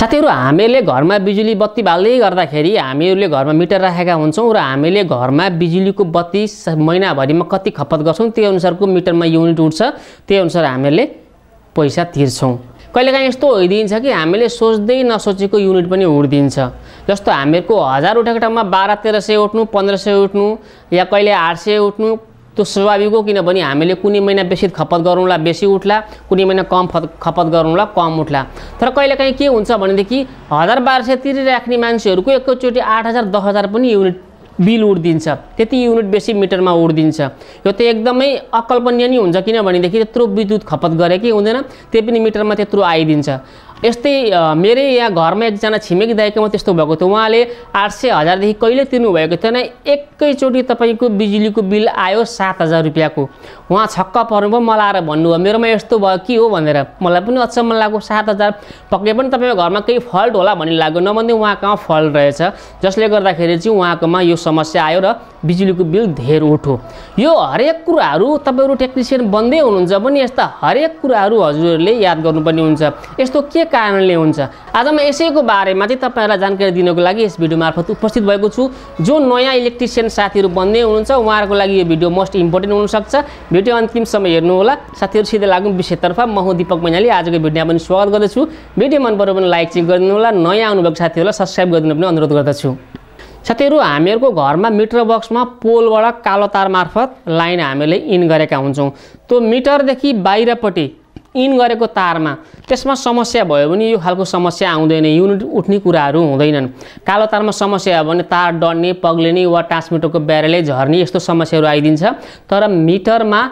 साथीहरू हामीले घरमा बिजुली बत्ती बाल्दै गर्दाखेरि हामीहरूले घरमा मिटर राखेका हुन्छौँ र हामीले घरमा बिजुलीको बत्ती महिनाभरिमा कति खपत गर्छौँ त्यही अनुसारको मिटरमा युनिट उठ्छ त्यही अनुसार हामीहरूले पैसा तिर्छौँ कहिलेकाहीँ यस्तो होइदिन्छ कि हामीले सोच्दै नसोचेको युनिट पनि उठिदिन्छ जस्तो हामीहरूको हजार उठेको ठाउँमा बाह्र तेह्र सय उठ्नु पन्ध्र सय उठ्नु या कहिले आठ सय उठ्नु त्यो स्वाभाविक हो किनभने हामीले कुनै महिना बेसी खपत गरौँला बेसी उठ्ला कुनै महिना कम खपत गरौँला कम उठ्ला तर कहिलेकाहीँ के हुन्छ भनेदेखि हजार बाह्र सय तिरिराख्ने मान्छेहरूको एकैचोटि आठ हजार दस हजार पनि युनिट बिल उडिदिन्छ त्यति युनिट बेसी मिटरमा उडिदिन्छ यो त एकदमै अकल्पनीय नै हुन्छ किनभनेदेखि त्यत्रो विद्युत खपत गरे कि हुँदैन त्यही पनि मिटरमा त्यत्रो आइदिन्छ यस्तै मेरै यहाँ घरमा एकजना छिमेकी दाइकोमा त्यस्तो भएको थियो उहाँले आठ सय हजारदेखि कहिले तिर्नुभएको थिएन एकैचोटि तपाईँको बिजुलीको बिल आयो सात हजार रुपियाँको उहाँ छक्क पर्नुभयो मलाई आएर भन्नुभयो मेरोमा यस्तो भयो के हो भनेर मलाई पनि अचम्म लाग्यो सात हजार पक्कै पनि तपाईँको घरमा केही फल्ट होला भन्ने लाग्यो नभन्दै उहाँकोमा फल्ट रहेछ जसले गर्दाखेरि चाहिँ उहाँकोमा यो समस्या आयो र बिजुलीको बिल धेर उठो यो हरेक कुराहरू तपाईँहरू टेक्निसियन बन्दै हुनुहुन्छ पनि यस्ता हरेक कुराहरू हजुरहरूले याद गर्नुपर्ने हुन्छ यस्तो के कारणले हुन्छ आज म यसैको बारेमा चाहिँ तपाईँहरूलाई जानकारी दिनको लागि यस भिडियो मार्फत उपस्थित भएको छु जो नयाँ इलेक्ट्रिसियन साथीहरू बन्दै हुनुहुन्छ उहाँहरूको लागि यो भिडियो मोस्ट इम्पोर्टेन्ट हुनसक्छ भिडियो अन्तिम अन्तिमसम्म हेर्नुहोला साथीहरू सिधै लागौँ विषयतर्फ म हुँ दिपक मैनाली आजको भिडियोमा पनि स्वागत गर्दछु भिडियो मन पऱ्यो भने लाइक चेक गरिदिनु होला नयाँ आउनुभएको साथीहरूलाई सब्सक्राइब गरिदिनु पनि अनुरोध गर्दछु साथीहरू हामीहरूको घरमा मिटर बक्समा पोलबाट कालो तार मार्फत लाइन हामीले इन गरेका हुन्छौँ त्यो मिटरदेखि बाहिरपट्टि इन गरेको तारमा त्यसमा समस्या भयो भने यो खालको समस्या आउँदैन युनिट उठ्ने कुराहरू हुँदैनन् कालो तारमा समस्या भयो भने तार डढ्ने पग्लिने वा ट्रान्समिटरको ब्यारेलै झर्ने यस्तो समस्याहरू आइदिन्छ तर मिटरमा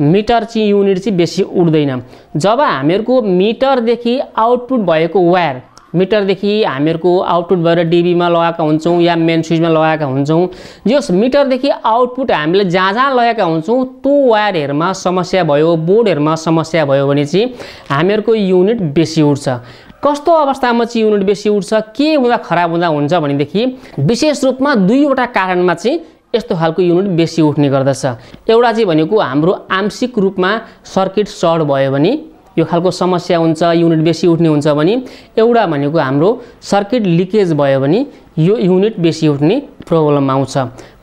मिटर चाहिँ युनिट चाहिँ बेसी उठ्दैन जब हामीहरूको मिटरदेखि आउटपुट भएको वायर मिटरदेखि हामीहरूको आउटपुट भएर डिबीमा लगाएका हुन्छौँ या मेन स्विचमा लगाएका हुन्छौँ मिटर मिटरदेखि आउटपुट हामीले जहाँ जहाँ लगाएका हुन्छौँ त्यो वायरहरूमा समस्या भयो बोर्डहरूमा समस्या भयो भने चाहिँ हामीहरूको युनिट बेसी उठ्छ कस्तो अवस्थामा चाहिँ युनिट बेसी उठ्छ के हुँदा खराब हुँदा हुन्छ भनेदेखि विशेष रूपमा दुईवटा कारणमा चाहिँ यस्तो खालको युनिट बेसी उठ्ने गर्दछ एउटा चाहिँ भनेको हाम्रो आंशिक रूपमा सर्किट सर्ट भयो भने यो खालको समस्या हुन्छ युनिट बेसी उठ्ने हुन्छ भने एउटा भनेको हाम्रो सर्किट लिकेज भयो भने यो युनिट बेसी उठ्ने प्रब्लम आउँछ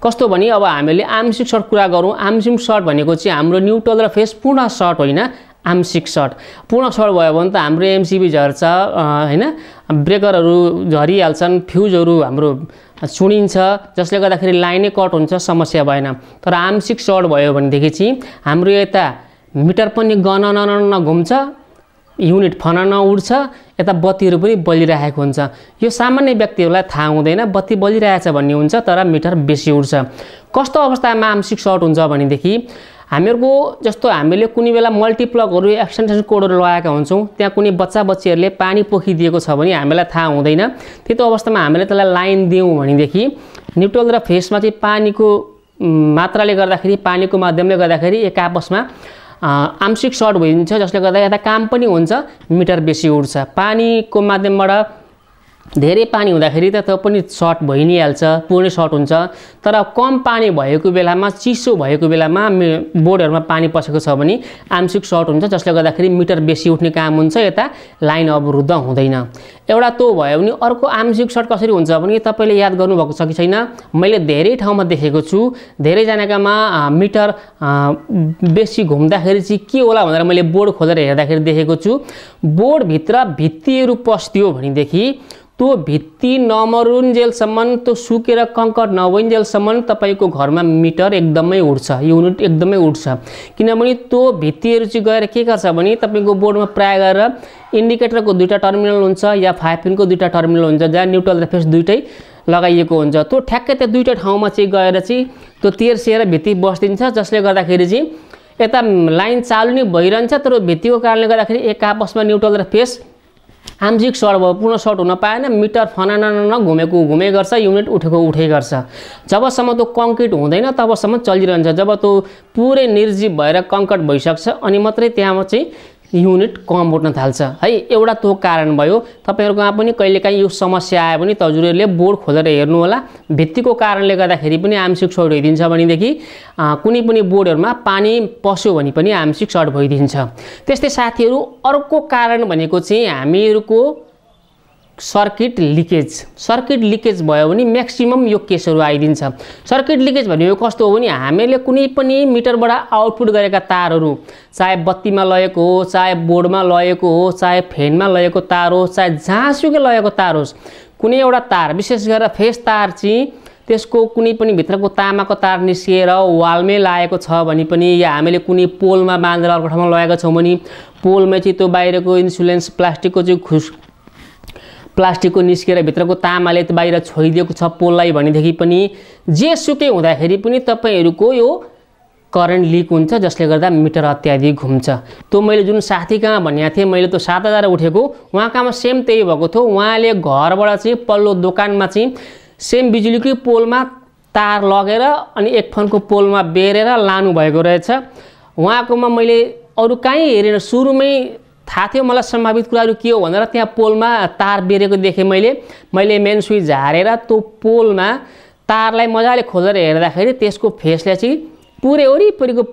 कस्तो भने अब हामीले आंशिक सर्ट कुरा गरौँ आंशिक सर्ट भनेको चाहिँ हाम्रो न्युट्रल र फेस पूर्ण सर्ट होइन आंशिक सर्ट पूर्ण सर्ट भयो भने त हाम्रो एमसिबी झर्छ होइन ब्रेकरहरू झरिहाल्छन् फ्युजहरू हाम्रो चुनिन्छ जसले गर्दाखेरि लाइनै कट हुन्छ समस्या भएन तर आंशिक सर्ट भयो भनेदेखि चाहिँ हाम्रो यता मिटर पनि गनन घुम्छ युनिट फन उड्छ यता बत्तीहरू पनि बलिरहेको हुन्छ यो सामान्य व्यक्तिहरूलाई थाहा हुँदैन बत्ती बलिरहेछ भन्ने हुन्छ तर मिटर बेसी उड्छ कस्तो अवस्थामा आंशिक सर्ट हुन्छ भनेदेखि हामीहरूको जस्तो हामीले कुनै बेला मल्टिप्लगहरू एक्सटेन्सन कोडहरू लगाएका हुन्छौँ त्यहाँ कुनै बच्चा बच्चीहरूले पानी पोखिदिएको छ भने हामीलाई थाहा हुँदैन त्यो अवस्थामा हामीले त्यसलाई लाइन दियौँ भनेदेखि न्युट्रल र फेसमा चाहिँ पानीको मात्राले गर्दाखेरि पानीको माध्यमले गर्दाखेरि एक आपसमा आंशिक सर्ट भइदिन्छ जसले गर्दा यता काम पनि हुन्छ मिटर बेसी उड्छ पानीको माध्यमबाट धेरै पानी हुँदाखेरि त त्यो पनि सर्ट भइ नै हाल्छ पूर्ण सर्ट हुन्छ तर कम पानी भएको बेलामा चिसो भएको बेलामा बोर्डहरूमा पानी पसेको छ भने आंशिक सर्ट हुन्छ जसले गर्दाखेरि मिटर बेसी उठ्ने काम हुन्छ यता लाइन अवरुद्ध हुँदैन एउटा त्यो भयो भने अर्को आंशिक सर्ट कसरी हुन्छ भने तपाईँले याद गर्नुभएको छ कि छैन मैले धेरै ठाउँमा देखेको छु धेरैजनाकामा मिटर बेसी घुम्दाखेरि चाहिँ के होला भनेर मैले बोर्ड खोजेर हेर्दाखेरि देखेको छु बोर्डभित्र भित्तिहरू पस्थ्यो भनेदेखि त्यो भित्ती नमरुन्जेलसम्म त्यो सुकेर कङ्कर नभइन्जेलसम्म तपाईँको घरमा मिटर एकदमै उठ्छ युनिट एकदमै उठ्छ किनभने त्यो भित्तीहरू चाहिँ गएर के गर्छ भने तपाईँको बोर्डमा प्राय गएर इन्डिकेटरको दुईवटा टर्मिनल हुन्छ या फाइभ पिनको दुईवटा टर्मिनल हुन्छ जहाँ न्युट्रल र फेस दुइटै लगाइएको हुन्छ त्यो ठ्याक्कै त्यो दुईवटा ठाउँमा चाहिँ गएर चाहिँ त्यो तेर्सिएर भित्ती बसिदिन्छ जसले गर्दाखेरि चाहिँ यता लाइन चालु नै भइरहन्छ तर भित्तीको कारणले गर्दाखेरि एक आपसमा न्युट्रल र फेस आंशिक सर्ट भयो पूर्ण सर्ट हुन पाएन मिटर न घुमेको घुमै गर्छ युनिट उठेको उठै गर्छ जबसम्म त्यो कङ्क्रिट हुँदैन तबसम्म चलिरहन्छ जब त्यो पुरै निर्जीव भएर कङ्कट भइसक्छ अनि मात्रै त्यहाँ चाहिँ युनिट कम उठ्न थाल्छ है एउटा त्यो कारण भयो तपाईँहरूकोमा पनि कहिलेकाहीँ यो समस्या आयो भने हजुरहरूले बोर्ड खोलेर हेर्नु होला भित्तिको कारणले गर्दाखेरि पनि आंशिक सर्ट भइदिन्छ भनेदेखि कुनै पनि बोर्डहरूमा पानी पस्यो भने पनि आंशिक सर्ट भइदिन्छ त्यस्तै साथीहरू अर्को कारण भनेको चाहिँ हामीहरूको सर्किट लिकेज सर्किट लिकेज भयो भने म्याक्सिमम् यो केसहरू आइदिन्छ सर्किट लिकेज भनेको कस्तो हो भने हामीले कुनै पनि मिटरबाट आउटपुट गरेका तारहरू चाहे बत्तीमा लगेको हो चाहे बोर्डमा लगेको हो चाहे फेनमा लगेको तार हो चाहे जहाँसुकै लगेको तार होस् कुनै एउटा तार विशेष गरेर फेस तार चाहिँ त्यसको कुनै पनि भित्रको तामाको तार निस्किएर वालमै लागेको छ भने पनि या हामीले कुनै पोलमा बाँधेर अर्को ठाउँमा लगाएको छौँ भने पोलमा चाहिँ त्यो बाहिरको इन्सुलेन्स प्लास्टिकको चाहिँ खुस प्लास्टिकको निस्केर भित्रको तामाले बाहिर छोइदिएको छ पोललाई भनेदेखि पनि जे सुकै हुँदाखेरि पनि तपाईँहरूको यो करेन्ट लिक हुन्छ जसले गर्दा मिटर अत्याधिक घुम्छ त्यो मैले जुन साथी कहाँ भनेको थिएँ मैले त्यो सात हजार उठेको उहाँकामा सेम त्यही भएको थियो उहाँले घरबाट चाहिँ पल्लो दोकानमा चाहिँ सेम बिजुलीकै पोलमा तार लगेर अनि एक फोनको पोलमा बेरेर लानुभएको रहेछ उहाँकोमा मैले अरू कहीँ हेरेन सुरुमै थाहा थियो मलाई सम्भावित कुराहरू के हो भनेर त्यहाँ पोलमा तार बेरेको देखेँ मैले मैले मेन स्विच हारेर त्यो पोलमा तारलाई मजाले खोलेर हेर्दाखेरि त्यसको फेसले चाहिँ पुरै वरिपरिको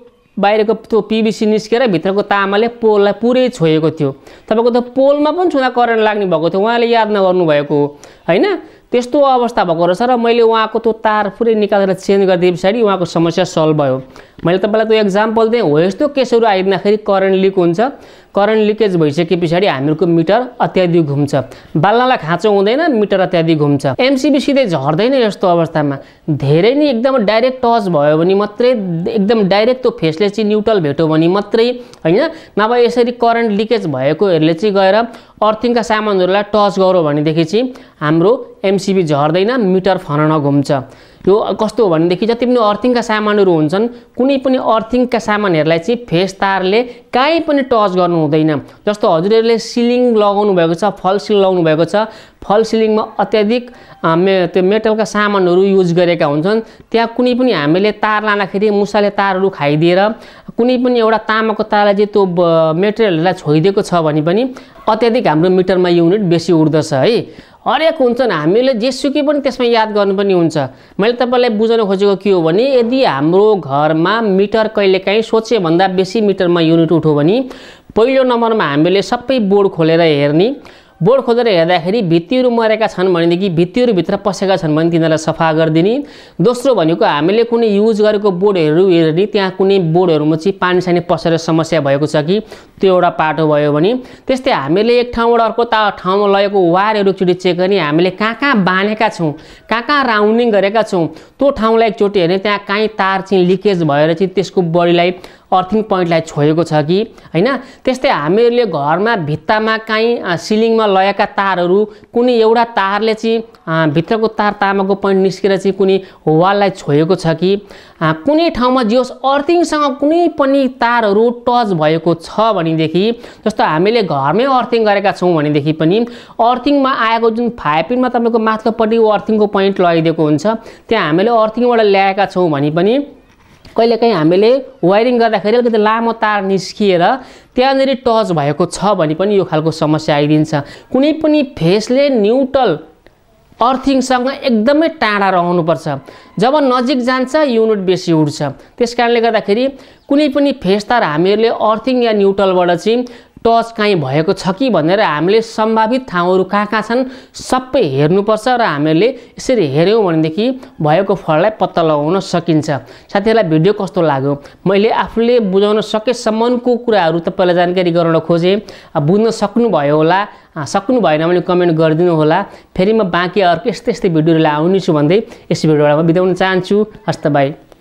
बाहिरको त्यो पिबिसी निस्केर भित्रको तामाले पोललाई पुरै छोएको थियो तपाईँको त पोलमा पनि छुँदा करेन्ट लाग्ने भएको थियो उहाँले याद नगर्नुभएको हो होइन त्यस्तो अवस्था भएको रहेछ र मैले उहाँको त्यो तार पुरै निकालेर चेन्ज गरिदिए पछाडि उहाँको समस्या सल्भ भयो मैले तपाईँलाई त्यो एक्जाम्पल दिएँ हो यस्तो केसहरू आइदिँदाखेरि करेन्ट लिक हुन्छ करेन्ट लिकेज भइसके पछाडि हामीहरूको मिटर अत्याधिक घुम्छ बाल्नलाई खाँचो हुँदैन मिटर अत्याधिक घुम्छ एमसिबी सिधै झर्दैन यस्तो अवस्थामा धेरै नै एकदम डाइरेक्ट टच भयो भने मात्रै एकदम डाइरेक्ट त्यो फेसले चाहिँ न्युट्रल भेट्यो भने मात्रै होइन नभए यसरी करेन्ट लिकेज भएकोहरूले चाहिँ गएर अर्थिङका सामानहरूलाई टच गऱ्यो भनेदेखि चाहिँ हाम्रो एमसिबी झर्दैन मिटर फनन घुम्छ यो कस्तो हो भनेदेखि जति पनि अर्थिङका सामानहरू हुन्छन् कुनै पनि अर्थिङका सामानहरूलाई चाहिँ फेस तारले काहीँ पनि टच गर्नु हुँदैन जस्तो हजुरहरूले सिलिङ लगाउनु भएको छ फल सिलिङ लगाउनु भएको छ फल सिलिङमा अत्याधिक मे त्यो मेटलका सामानहरू युज गरेका हुन्छन् त्यहाँ कुनै पनि हामीले तार लाँदाखेरि मुसाले तारहरू खाइदिएर कुनै पनि एउटा तामाको तारलाई चाहिँ त्यो मेटेरियलहरूलाई छोइदिएको छ भने पनि अत्याधिक हाम्रो मिटरमा युनिट बेसी उठ्दछ है हरेक हुन्छन् हामीले सुकै पनि त्यसमा याद गर्नु पनि हुन्छ मैले तपाईँलाई बुझाउन खोजेको के हो भने यदि हाम्रो घरमा मिटर कहिलेकाहीँ सोचेभन्दा बेसी मिटरमा युनिट उठ्यो भने पहिलो नम्बरमा हामीले सबै बोर्ड खोलेर हेर्ने बोर्ड खोजेर हेर्दाखेरि भित्तीहरू मरेका छन् भनेदेखि भित्तीहरूभित्र पसेका छन् भने तिनीहरूलाई सफा गरिदिने दोस्रो भनेको हामीले कुनै युज गरेको बोर्डहरू हेर्ने त्यहाँ कुनै बोर्डहरूमा चाहिँ पानी सानी पसेर समस्या भएको छ कि त्यो एउटा पाटो भयो भने त्यस्तै हामीले एक ठाउँबाट अर्को ता ठाउँमा लगेको वायरहरू एकचोटि चेक गर्ने हामीले कहाँ कहाँ बाँधेका छौँ कहाँ कहाँ राउन्डिङ गरेका छौँ त्यो ठाउँलाई एकचोटि हेर्ने त्यहाँ काहीँ तार चाहिँ लिकेज भएर चाहिँ त्यसको बडीलाई अर्थिङ पोइन्टलाई छोएको छ कि होइन त्यस्तै हामीहरूले घरमा भित्तामा काहीँ सिलिङमा लगाएका तारहरू कुनै एउटा तारले चाहिँ भित्रको तार तामाको पोइन्ट निस्केर चाहिँ कुनै वाललाई छोएको छ कि कुनै ठाउँमा जियोस् अर्थिङसँग कुनै पनि तारहरू टच भएको छ भनेदेखि जस्तो हामीले घरमै अर्थिङ गरेका छौँ भनेदेखि पनि अर्थिङमा आएको जुन फाइपिनमा तपाईँको माथिल्लोपट्टि अर्थिङको पोइन्ट लगाइदिएको हुन्छ त्यहाँ हामीले अर्थिङबाट ल्याएका छौँ भने पनि कहिलेकाहीँ हामीले वायरिङ गर्दाखेरि अलिकति लामो तार निस्किएर त्यहाँनिर टच भएको छ भने पनि यो खालको समस्या आइदिन्छ कुनै पनि फेसले न्युट्रल अर्थिङसँग एकदमै टाढा रहनुपर्छ जब नजिक जान्छ युनिट बेसी उठ्छ त्यस कारणले गर्दाखेरि कुनै पनि फेस तार हामीहरूले अर्थिङ या न्युट्रलबाट चाहिँ टच काहीँ भएको छ कि भनेर हामीले सम्भावित ठाउँहरू कहाँ कहाँ छन् सबै हेर्नुपर्छ र हामीले यसरी हेऱ्यौँ भनेदेखि भएको फललाई पत्ता लगाउन सकिन्छ साथीहरूलाई भिडियो कस्तो लाग्यो मैले आफूले बुझाउन सकेसम्मको कुराहरू तपाईँलाई जानकारी गराउन खोजेँ बुझ्न सक्नुभयो होला सक्नु भएन भने कमेन्ट गरिदिनु होला फेरि म बाँकी अर्को यस्तै यस्तै भिडियोहरू आउनेछु भन्दै यस भिडियोबाट म बिताउन चाहन्छु हस्त बाई